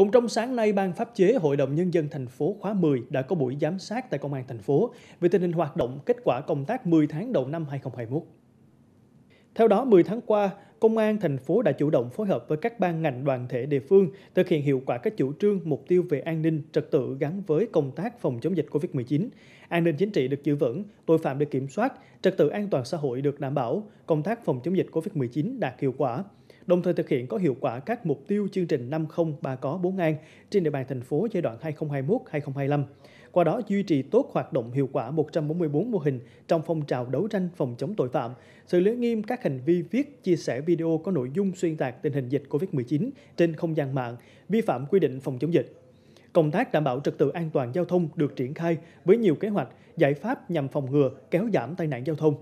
Cũng trong sáng nay, Ban Pháp chế Hội đồng Nhân dân thành phố khóa 10 đã có buổi giám sát tại Công an thành phố về tình hình hoạt động kết quả công tác 10 tháng đầu năm 2021. Theo đó, 10 tháng qua, Công an thành phố đã chủ động phối hợp với các ban ngành đoàn thể địa phương thực hiện hiệu quả các chủ trương, mục tiêu về an ninh, trật tự gắn với công tác phòng chống dịch COVID-19. An ninh chính trị được giữ vững, tội phạm được kiểm soát, trật tự an toàn xã hội được đảm bảo, công tác phòng chống dịch COVID-19 đạt hiệu quả đồng thời thực hiện có hiệu quả các mục tiêu chương trình 50 bà có bốn an trên địa bàn thành phố giai đoạn 2021-2025. Qua đó duy trì tốt hoạt động hiệu quả 144 mô hình trong phong trào đấu tranh phòng chống tội phạm, xử lý nghiêm các hành vi viết, chia sẻ video có nội dung xuyên tạc tình hình dịch COVID-19 trên không gian mạng, vi phạm quy định phòng chống dịch. Công tác đảm bảo trật tự an toàn giao thông được triển khai với nhiều kế hoạch, giải pháp nhằm phòng ngừa, kéo giảm tai nạn giao thông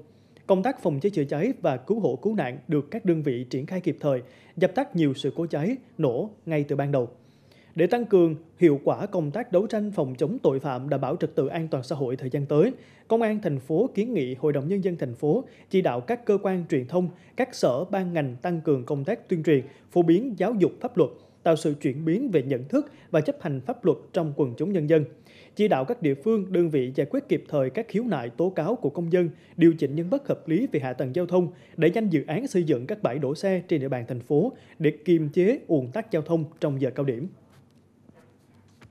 công tác phòng cháy chữa cháy và cứu hộ cứu nạn được các đơn vị triển khai kịp thời, dập tắt nhiều sự cố cháy, nổ ngay từ ban đầu. Để tăng cường hiệu quả công tác đấu tranh phòng chống tội phạm đảm bảo trật tự an toàn xã hội thời gian tới, Công an thành phố kiến nghị Hội đồng Nhân dân thành phố chỉ đạo các cơ quan truyền thông, các sở ban ngành tăng cường công tác tuyên truyền, phổ biến giáo dục pháp luật, tạo sự chuyển biến về nhận thức và chấp hành pháp luật trong quần chúng nhân dân chỉ đạo các địa phương, đơn vị giải quyết kịp thời các khiếu nại tố cáo của công dân, điều chỉnh những bất hợp lý về hạ tầng giao thông, đẩy nhanh dự án xây dựng các bãi đổ xe trên địa bàn thành phố để kiềm chế ùn tắc giao thông trong giờ cao điểm.